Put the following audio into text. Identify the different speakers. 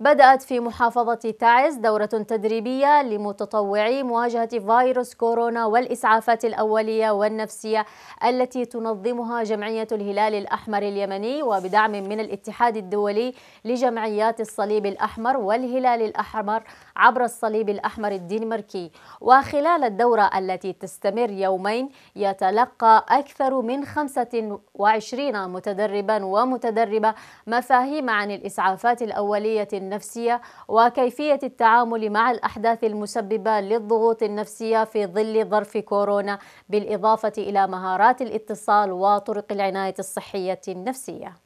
Speaker 1: بدأت في محافظة تعز دورة تدريبية لمتطوعي مواجهة فيروس كورونا والإسعافات الأولية والنفسية التي تنظمها جمعية الهلال الأحمر اليمني وبدعم من الاتحاد الدولي لجمعيات الصليب الأحمر والهلال الأحمر عبر الصليب الأحمر الدنماركي وخلال الدورة التي تستمر يومين يتلقى أكثر من 25 متدربا ومتدربة مفاهيم عن الإسعافات الأولية النفسية وكيفية التعامل مع الأحداث المسببة للضغوط النفسية في ظل ظرف كورونا بالإضافة إلى مهارات الاتصال وطرق العناية الصحية النفسية